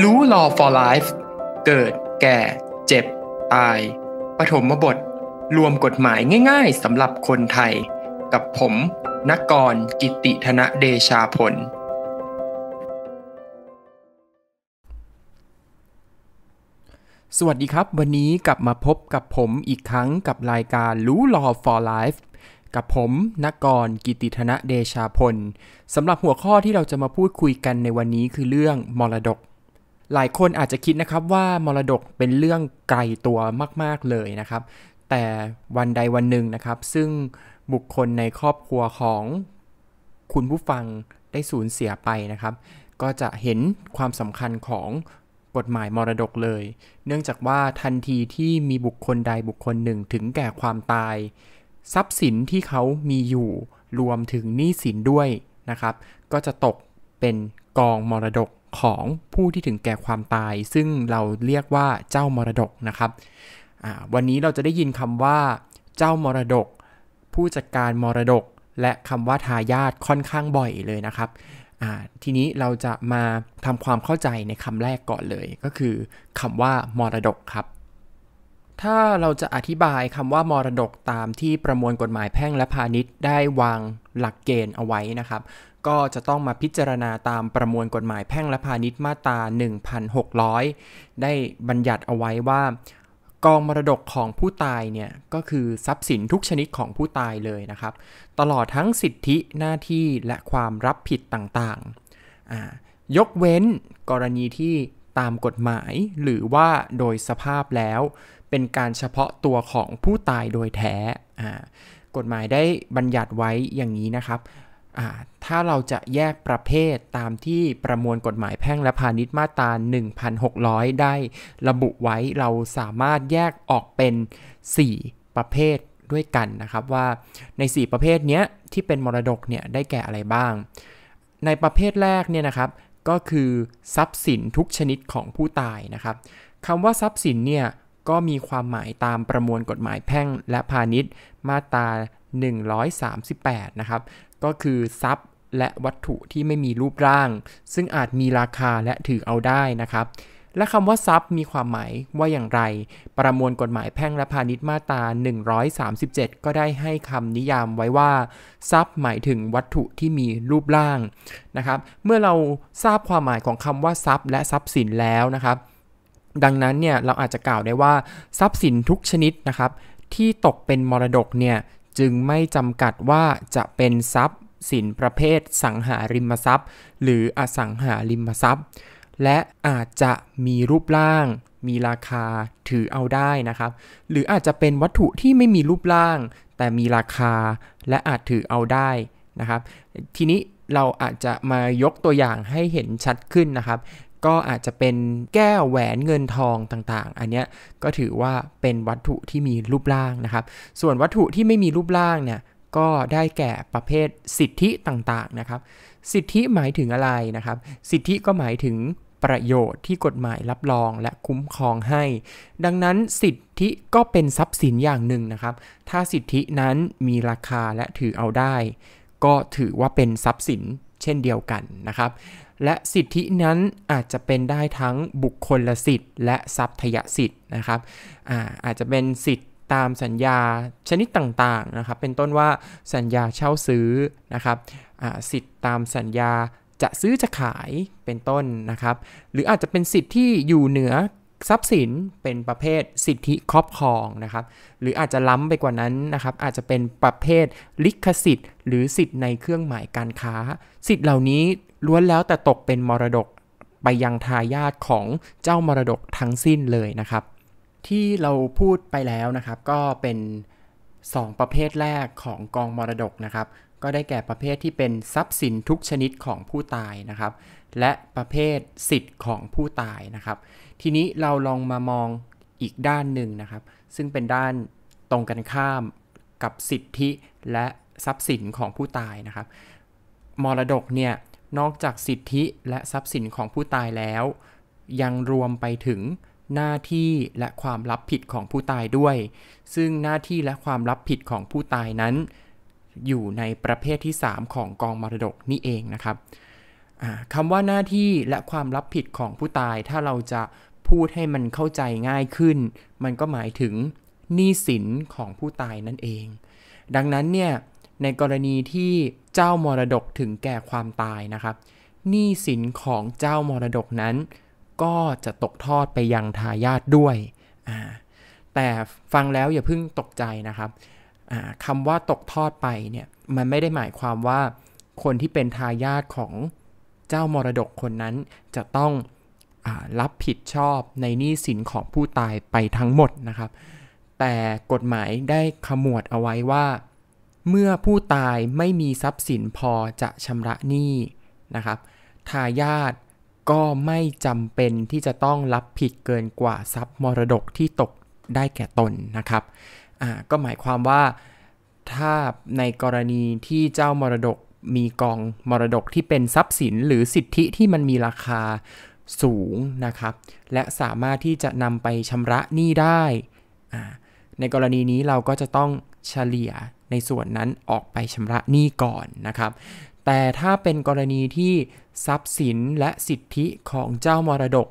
รู้ law for life เกิดแก่เจ็บ ตาย ปฐมบทรวมกฎหมายง่ายๆสำหรับคนไทย กับผมนักกรกิติธนเดชาพล สวัสดีครับ วันนี้กลับมาพบกับผมอีกครั้งกับรายการรู้ law for life กับผมนักกรกิติธนเดชาพล สำหรับหัวข้อที่เราจะมาพูดคุยกันในวันนี้คือเรื่องมรดกหลายคนอาจจะคิดนะครับว่ามรดกเป็นเรื่องไกลตัวมากๆเลยนะครับ แต่วันใดวันหนึ่งนะครับ ซึ่งบุคคลในครอบครัวของคุณผู้ฟังได้สูญเสียไปนะครับ ก็จะเห็นความสำคัญของกฎหมายมรดกเลย เนื่องจากว่าทันทีที่มีบุคคลใดบุคคลหนึ่งถึงแก่ความตาย ทรัพย์สินที่เขามีอยู่รวมถึงหนี้สินด้วยนะครับ ก็จะตกเป็นกองมรดกของผู้ที่ถึงแก่ความตาย ซึ่งเราเรียกว่าเจ้ามรดกนะครับวันนี้เราจะได้ยินคำว่า เจ้ามรดก ผู้จัดการมรดก และคำว่าทายาทค่อนข้างบ่อยเลยนะครับทีนี้เราจะมาทำความเข้าใจในคำแรกก่อนเลย ก็คือคำว่ามรดกครับ ถ้าเราจะอธิบายคำว่ามรดกตามที่ประมวลกฎหมายแพ่งและพาณิชย์ได้วางหลักเกณฑ์เอาไว้นะครับก็จะต้องมาพิจารณาตามประมวลกฎหมายแพ่งและพาณิชย์มาตรา1600 ได้บัญญัติเอาไว้ว่า กองมรดกของผู้ตายเนี่ย ก็คือทรัพย์สินทุกชนิดของผู้ตายเลยนะครับ ตลอดทั้งสิทธิหน้าที่และความรับผิดต่างๆ ยกเว้นกรณีที่ตามกฎหมายหรือว่าโดยสภาพแล้ว เป็นการเฉพาะตัวของผู้ตายโดยแท้กฎหมายได้บัญญัติไว้อย่างนี้นะครับถ้าเราจะแยกประเภทตามที่ประมวลกฎหมายแพ่งและพาณิชย์มาตรา1,600 ได้ระบุไว้ เราสามารถแยกออกเป็น 4 ประเภทด้วยกันนะครับ ว่าใน 4 ประเภทนี้ที่เป็นมรดกเนี่ยได้แก่อะไรบ้าง ในประเภทแรกเนี่ยนะครับก็คือทรัพย์สินทุกชนิดของผู้ตายนะครับคำว่าทรัพย์สินเนี่ยก็มีความหมายตามประมวลกฎหมายแพ่งและพาณิชย์มาตรา138 นะครับก็คือทรัพย์และวัตถุที่ไม่มีรูปร่าง ซึ่งอาจมีราคาและถือเอาได้นะครับ และคำว่าทรัพย์มีความหมายว่าอย่างไร ประมวลกฎหมายแพ่งและพาณิชย์มาตรา137 ก็ได้ให้คำนิยามไว้ว่า ทรัพย์หมายถึงวัตถุที่มีรูปร่างนะครับเมื่อเราทราบความหมายของคำว่าทรัพย์ และทรัพย์สินแล้วนะครับ ดังนั้นเนี่ยเราอาจจะกล่าวได้ว่า ทรัพย์สินทุกชนิดนะครับ ที่ตกเป็นมรดกเนี่ยจึงไม่จำกัดว่าจะเป็นทรัพย์ สินประเภทสังหาริมทรัพย์ หรืออสังหาริมทรัพย์ และอาจจะมีรูปร่าง มีราคาถือเอาได้นะครับ หรืออาจจะเป็นวัตถุที่ไม่มีรูปร่างแต่มีราคาและอาจถือเอาได้นะครับ ทีนี้เราอาจจะมายกตัวอย่างให้เห็นชัดขึ้นนะครับก็อาจจะเป็นแก้วแหวนเงินทองต่างๆ อันเนี้ยก็ถือว่าเป็นวัตถุที่มีรูปร่างนะครับ ส่วนวัตถุที่ไม่มีรูปร่างเนี่ยก็ได้แก่ประเภทสิทธิต่างๆนะครับ สิทธิหมายถึงอะไรนะครับสิทธิก็หมายถึงประโยชน์ที่กฎหมายรับรองและคุ้มครองให้ ดังนั้นสิทธิก็เป็นทรัพย์สินอย่างหนึ่งนะครับ ถ้าสิทธินั้นมีราคาและถือเอาได้ ก็ถือว่าเป็นทรัพย์สินเช่นเดียวกันนะครับและสิทธินั้นอาจจะเป็นได้ทั้งบุคคลละสิทธิ์ และทรัพยสิทธิ์นะครับอาอาจจะเป็นสิทธิตามสัญญาชนิดต่างๆนะครับเป็นต้นว่าสัญญาเช่าซื้อนะครับสิทธิ์ตามสัญญาจะซื้อจะขายเป็นต้นนะครับ หรืออาจจะเป็นสิทธิ์ที่อยู่เหนือทรัพย์สินเป็นประเภทสิทธิครอบครองนะครับ หรืออาจจะล้ำไปกว่านั้นนะครับ อาจจะเป็นประเภทลิขสิทธิ์ หรือสิทธิ์ในเครื่องหมายการค้า สิทธิ์เหล่านี้ล้วนแล้วแต่ตกเป็นมรดกไปยังทายาทของเจ้ามรดกทั้งสิ้นเลยนะครับ ที่เราพูดไปแล้วนะครับ ก็เป็น 2 ประเภทแรกของกองมรดกนะครับ ก็ได้แก่ประเภทที่เป็นทรัพย์สินทุกชนิดของผู้ตายนะครับ และประเภทสิทธิ์ของผู้ตายนะครับทีนี้เราลองมามองอีกด้านหนึ่งนะครับ ซึ่งเป็นด้านตรงกันข้ามกับสิทธิและทรัพย์สินของผู้ตายนะครับ มรดกเนี่ยนอกจากสิทธิและทรัพย์สินของผู้ตายแล้ว ยังรวมไปถึงหน้าที่และความรับผิดของผู้ตายด้วย ซึ่งหน้าที่และความรับผิดของผู้ตายนั้น อยู่ในประเภทที่ 3 ของกองมรดกนี่เองนะครับคำว่าหน้าที่และความรับผิดของผู้ตายถ้าเราจะพูดให้มันเข้าใจง่ายขึ้น มันก็หมายถึงหนี้สินของผู้ตายนั่นเอง ดังนั้นเนี่ยในกรณีที่เจ้ามรดกถึงแก่ความตายนะครับหนี้สินของเจ้ามรดกนั้น ก็จะตกทอดไปยังทายาทด้วย แต่ฟังแล้วอย่าเพิ่งตกใจนะครับคำว่าตกทอดไปเนี่ยมันไม่ได้หมายความว่าคนที่เป็นทายาทของเจ้ามรดกคนนั้นจะต้องรับผิดชอบในหนี้สินของผู้ตายไปทั้งหมดนะครับ แต่กฎหมายได้ขมวดเอาไว้ว่า เมื่อผู้ตายไม่มีทรัพย์สินพอจะชำระหนี้นะครับ ทายาทก็ไม่จำเป็นที่จะต้องรับผิดเกินกว่าทรัพย์มรดกที่ตกได้แก่ตนนะครับ ก็หมายความว่า ถ้าในกรณีที่เจ้ามรดกมีกองมรดกที่เป็นทรัพย์สินหรือสิทธิที่มันมีราคาสูงนะครับ และสามารถที่จะนำไปชำระหนี้ได้ ในกรณีนี้เราก็จะต้องเฉลี่ยในส่วนนั้นออกไปชำระหนี้ก่อนนะครับ แต่ถ้าเป็นกรณีที่ทรัพย์สินและสิทธิของเจ้ามรดก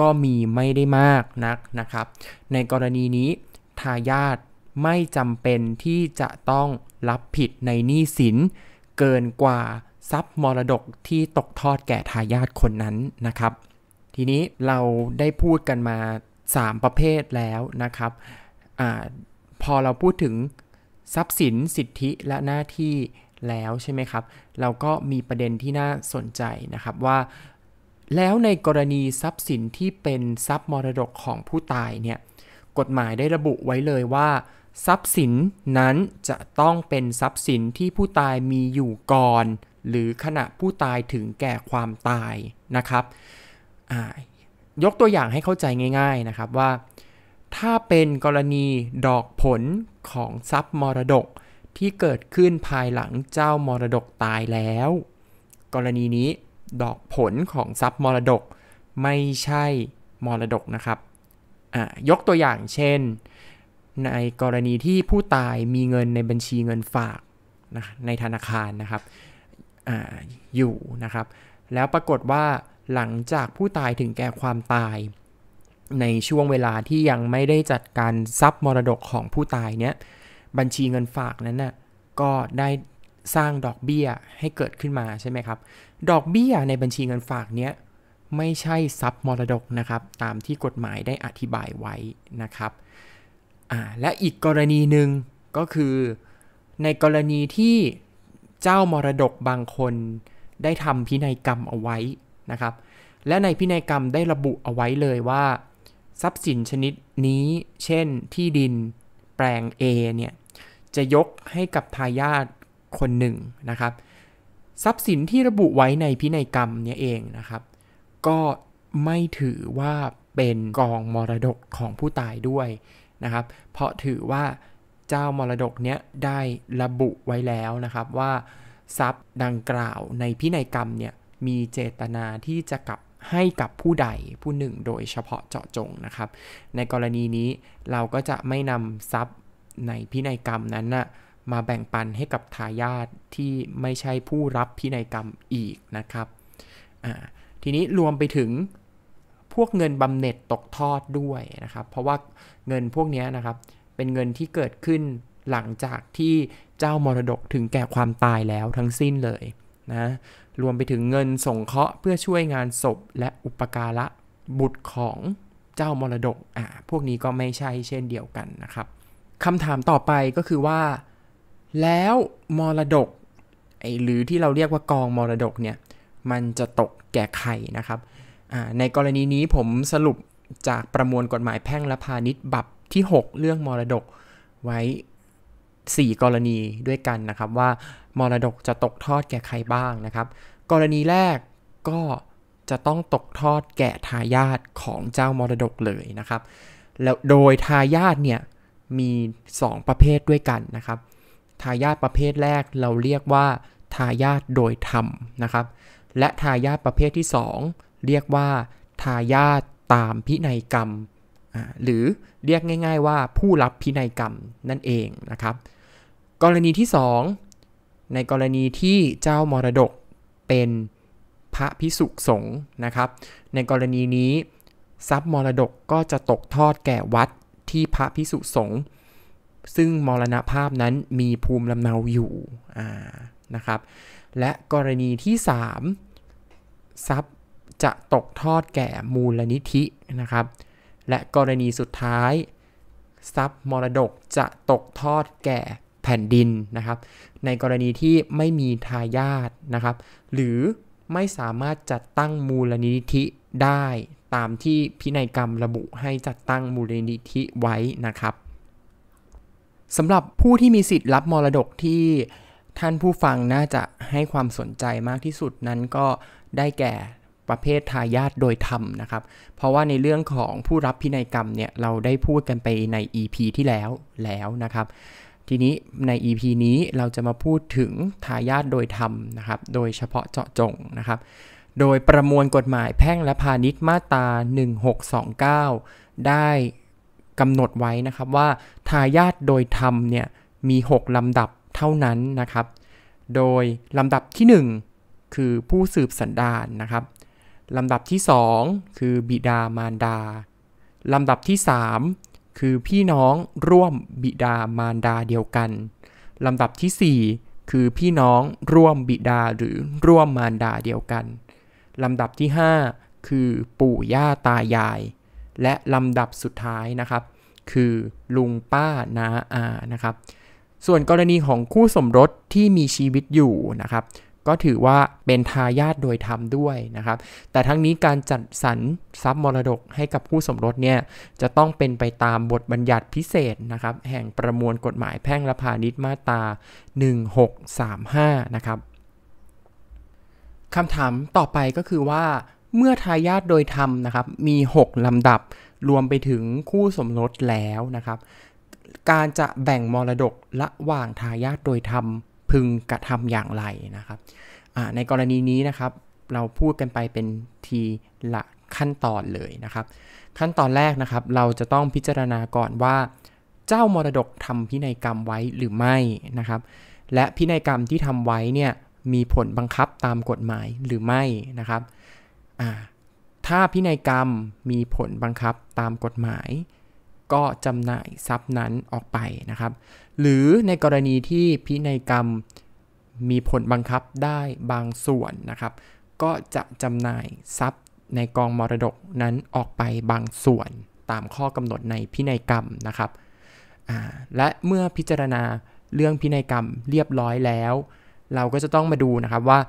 ก็มีไม่ได้มากนักนะครับ ในกรณีนี้ ทายาทไม่จำเป็นที่จะต้องรับผิดในหนี้สินเกินกว่าทรัพย์มรดกที่ตกทอดแก่ทายาทคนนั้นนะครับทีนี้ เราได้พูดกันมา 3 ประเภทแล้วนะครับอพอเราพูดถึงทรัพย์สินสิทธิและหน้าที่แล้วใช่ไหมครับเราก็มีประเด็นที่น่าสนใจนะครับว่า แล้วในกรณีทรัพย์สินที่เป็นทรัพย์มรดกของผู้ตายเนี่ยกฎหมายได้ระบุไว้เลยว่า ทรัพย์สินนั้นจะต้องเป็นทรัพย์สินที่ผู้ตายมีอยู่ก่อน หรือขณะผู้ตายถึงแก่ความตายนะครับยกตัวอย่างให้เข้าใจง่ายๆนะครับว่า ถ้าเป็นกรณีดอกผลของทรัพย์มรดก ที่เกิดขึ้นภายหลังเจ้ามรดกตายแล้ว กรณีนี้ดอกผลของทรัพย์มรดก ไม่ใช่มรดกนะครับยกตัวอย่างเช่น ในกรณีที่ผู้ตายมีเงินในบัญชีเงินฝากนะในธนาคารนะครับออยู่นะครับ แล้วปรากฏว่าหลังจากผู้ตายถึงแก่ความตาย ในช่วงเวลาที่ยังไม่ได้จัดการทรัพย์มรดกของผู้ตายเนี้ยบัญชีเงินฝากนั้นนะ่ะก็ได้สร้างดอกเบี้ยให้เกิดขึ้นมาใช่ไหมครับ ดอกเบี้ยในบัญชีเงินฝากเนี้ยไม่ใช่ทรัพย์มรดกนะครับ ตามที่กฎหมายได้อธิบายไว้นะครับและอีกกรณีหนึ่งก็คือในกรณีที่เจ้ามรดกบางคนได้ทำพินัยกรรมเอาไว้นะครับและในพินัยกรรมได้ระบุเอาไว้เลยว่า ทรัพย์สินชนิดนี้เช่นที่ดินแปลง A เนี่ยจะยกให้กับทายาทคนหนึ่งนะครับทรัพย์สินที่ระบุไว้ในพินัยกรรมเนี่ยเองนะครับก็ไม่ถือว่าเป็นกองมรดกของผู้ตายด้วยนะครับเพราะถือว่าเจ้ามรดกเนี้ยได้ระบุไว้แล้วนะครับ ว่าทรัพย์ดังกล่าวในพินัยกรรมเนี่ยมีเจตนาที่จะกลับให้กับผู้ใดผู้หนึ่งโดยเฉพาะเจาะจงนะครับ ในกรณีนี้เราก็จะไม่นำทรัพย์ในพินัยกรรมนั้นนะมาแบ่งปันให้กับทายาทที่ไม่ใช่ผู้รับพินัยกรรมอีกนะครับ ทีนี้รวมไปถึงพวกเงินบำเหน็จตกทอดด้วยนะครับ เพราะว่าเงินพวกนี้นะครับเป็นเงินที่เกิดขึ้นหลังจากที่เจ้ามรดกถึงแก่ความตายแล้วทั้งสิ้นเลยนะรวมไปถึงเงินส่งเคราะห์เพื่อช่วยงานศพและอุปการะ บุตรของเจ้ามรดกอ่ะพวกนี้ก็ไม่ใช่เช่นเดียวกันนะครับคำถามต่อไปก็คือว่า แล้วมรดกไอหรือที่เราเรียกว่ากองมรดกเนี่ย มันจะตกแก่ใครนะครับในกรณีนี้ผมสรุปจากประมวลกฎหมายแพ่งและพาณิชย์บับ ที่ 6 เรื่องมรดก ไว้ 4 กรณีด้วยกันนะครับว่ามรดกจะตกทอดแก่ใครบ้างนะครับ กรณีแรกก็จะต้องตกทอดแก่ทายาทของเจ้ามรดกเลยนะครับ แล้วโดยทายาทเนี่ยมี2ประเภทด้วยกันนะครับ ทายาทประเภทแรกเราเรียกว่าทายาทโดยธรรมนะครับ และทายาทประเภทที่ 2 เรียกว่าทายาทตามพินัยกรรม หรือเรียกง่ายๆว่าผู้รับพินัยกรรมนั่นเองนะครับ กรณีที่2ในกรณีที่เจ้ามรดกเป็นพระพิสุสงฆ์นะครับในกรณีนี้ ทรัพย์มรดกก็จะตกทอดแก่วัดที่พระพิสุสงฆ์ซึ่งมรณภาพนั้นมีภูมิลำเนาอยู่นะครับและกรณีที่ 3 ทรัพย์จะตกทอดแก่มูลนิธินะครับและกรณีสุดท้าย ทรัพย์มรดกจะตกทอดแก่แผ่นดินนะครับ ในกรณีที่ไม่มีทายาทนะครับ หรือไม่สามารถจัดตั้งมูลนิธิได้ตามที่พินัยกรรมระบุให้จัดตั้งมูลนิธิไว้นะครับสำหรับผู้ที่มีสิทธิ์รับมรดกที่ท่านผู้ฟังน่าจะให้ความสนใจมากที่สุดนั้นก็ได้แก่ประเภททายาทโดยธรรมนะครับ เพราะว่าในเรื่องของผู้รับพินัยกรรมเนี่ยเราได้พูดกันไปใน EP ที่แล้วแล้วนะครับทีนี้ใน EP นี้เราจะมาพูดถึง ทายาทโดยธรรมนะครับ โดยเฉพาะเจาะจงนะครับ โดยประมวลกฎหมายแพ่งและพาณิชย์มาตรา 1629 ได้กำหนดไว้นะครับว่า ทายาทโดยธรรมเนี่ยมี 6ลำดับเท่านั้นนะครับ โดยลำดับที่ 1 คือผู้สืบสันดานนะครับลำดับที่ 2 คือบิดามารดาลำดับที่ 3คือพี่น้องร่วมบิดามารดาเดียวกัน ลำดับที่ 4 คือพี่น้องร่วมบิดาหรือร่วมมารดาเดียวกันลำดับที่5คือปู่ย่าตายาย และลำดับสุดท้ายนะครับ คือ ลุงป้าน้าอานะครับ ส่วนกรณีของคู่สมรสที่มีชีวิตอยู่นะครับก็ถือว่าเป็นทายาทโดยธรรมด้วยนะครับ แต่ทั้งนี้การจัดสรรทรัพย์มรดกให้กับผู้สมรสเนี่ยจะต้องเป็นไปตามบทบัญญัติพิเศษนะครับ แห่งประมวลกฎหมายแพ่งและพาณิชย์มาตรา 1635 นะครับคำถามต่อไปก็คือว่า เมื่อทายาทโดยธรรมนะครับมี 6 ลำดับรวมไปถึงคู่สมรสแล้วนะครับการจะแบ่งมรดกระหว่างทายาทโดยธรรมพึงกระทำอย่างไรนะครับ ในกรณีนี้นะครับเราพูดกันไปเป็นทีละขั้นตอนเลยนะครับ ขั้นตอนแรกนะครับเราจะต้องพิจารณาก่อนว่า เจ้ามรดกทำพินัยกรรมไว้หรือไม่นะครับและพินัยกรรมที่ทำไว้เนี่ยมีผลบังคับตามกฎหมายหรือไม่นะครับถ้าพินัยกรรมมีผลบังคับตามกฎหมายก็จำหน่ายทรัพย์นั้นออกไปนะครับ หรือในกรณีที่พินัยกรรมมีผลบังคับได้บางส่วนนะครับ ก็จะจำหน่ายทรัพย์ในกองมรดกนั้นออกไปบางส่วน ตามข้อกำหนดในพินัยกรรมนะครับและเมื่อพิจารณาเรื่องพินัยกรรมเรียบร้อยแล้ว เราก็จะต้องมาดูนะครับว่า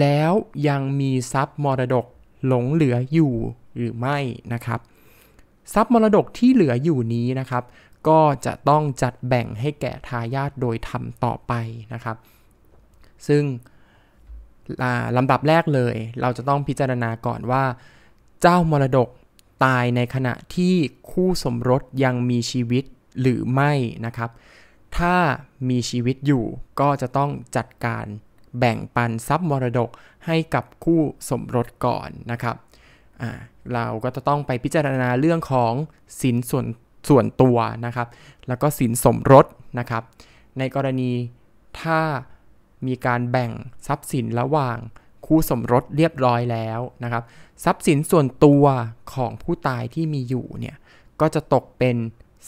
แล้วยังมีทรัพย์มรดกหลงเหลืออยู่หรือไม่นะครับทรัพย์มรดกที่เหลืออยู่นี้นะครับ ก็จะต้องจัดแบ่งให้แก่ทายาทโดยธรรมต่อไปนะครับ ซึ่งลำดับแรกเลยเราจะต้องพิจารณาก่อนว่า เจ้ามรดกตายในขณะที่คู่สมรสยังมีชีวิตหรือไม่นะครับ ถ้ามีชีวิตอยู่ก็จะต้องจัดการแบ่งปันทรัพย์มรดกให้กับคู่สมรสก่อนนะครับเราก็จะต้องไปพิจารณาเรื่องของสินส่วนส่วนตัวนะครับแล้วก็สินสมรสนะครับในกรณีถ้ามีการแบ่งทรัพย์สินระหว่างคู่สมรสเรียบร้อยแล้วนะครับทรัพย์สินส่วนตัวของผู้ตายที่มีอยู่เนี่ยก็จะตกเป็น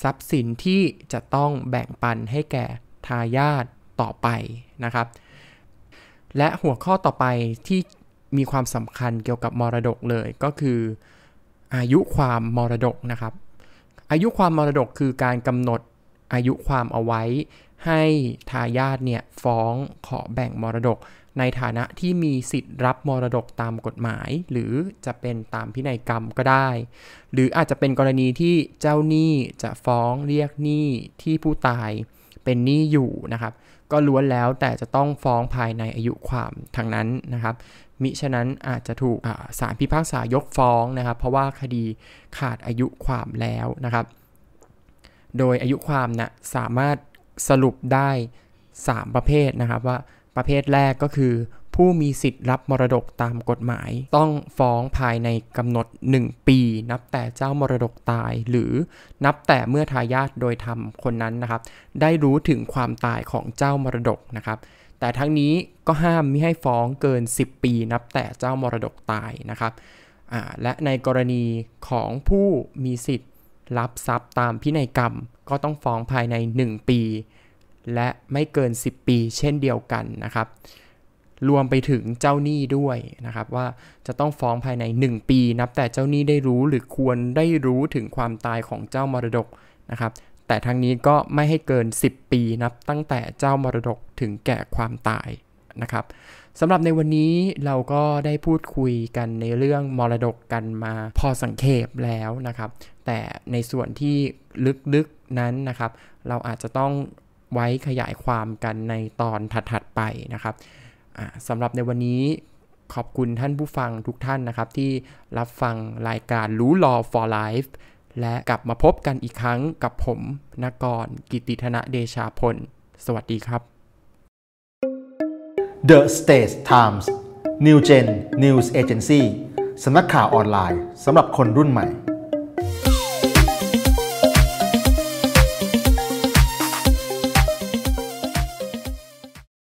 ทรัพย์สินที่จะต้องแบ่งปันให้แก่ทายาทต่อไปนะครับและหัวข้อต่อไปที่มีความสำคัญเกี่ยวกับมรดกเลยก็คือ อายุความมรดกนะครับ อายุความมรดกคือการกำหนดอายุความเอาไว้ ให้ทายาทเนี่ยฟ้องขอแบ่งมรดก ในฐานะที่มีสิทธิ์รับมรดกตามกฎหมาย หรือจะเป็นตามพินัยกรรมก็ได้ หรืออาจจะเป็นกรณีที่เจ้าหนี้จะฟ้องเรียกหนี้ที่ผู้ตายเป็นหนี้อยู่นะครับ ก็ล้วนแล้วแต่จะต้องฟ้องภายในอายุความทางนั้นนะครับมิฉะนั้นอาจจะถูกสารพิพากษายกฟ้องนะครับเพราะว่าคดีขาดอายุความแล้วนะครับ โดยอายุความนะสามารถสรุปได้ 3 ประเภทนะครับ ว่าประเภทแรกก็คือ ผู้มีสิทธิ์รับมรดกตามกฎหมาย ต้องฟ้องภายในกำหนด 1 ปี นับแต่เจ้ามรดกตาย หรือนับแต่เมื่อทายาทโดยธรรมคนนั้นนะครับ ได้รู้ถึงความตายของเจ้ามรดกนะครับแต่ทั้งนี้ก็ห้ามมิให้ฟ้องเกิน 10 ปีนับแต่เจ้ามรดกตายนะครับ และในกรณีของผู้มีสิทธิ์รับทรัพย์ตามพินัยกรรม ก็ต้องฟ้องภายใน 1 ปี และไม่เกิน 10 ปี เช่นเดียวกันนะครับ รวมไปถึงเจ้าหนี้ด้วยนะครับ ว่าจะต้องฟ้องภายใน 1 ปีนับแต่เจ้าหนี้ได้รู้ หรือควรได้รู้ถึงความตายของเจ้ามรดกนะครับแต่ทางนี้ก็ไม่ให้เกิน 10 ปีนับตั้งแต่เจ้ามรดกถึงแก่ความตายนะครับสำหรับในวันนี้เราก็ได้พูดคุยกันในเรื่องมรดกกันมาพอสังเขปแล้วนะครับแต่ในส่วนที่ลึกๆนั้นนะครับเราอาจจะต้องไว้ขยายความกันในตอนถัดๆไปนะครับสำหรับในวันนี้ขอบคุณท่านผู้ฟังทุกท่านนะครับที่รับฟังรายการรู้รอ for life และกลับมาพบกันอีกครั้งกับผมนกรกิติธนะเดชาพล สวัสดีครับ The States Times New Gen News Agency สำนักข่าวออนไลน์สำหรับคนรุ่นใหม่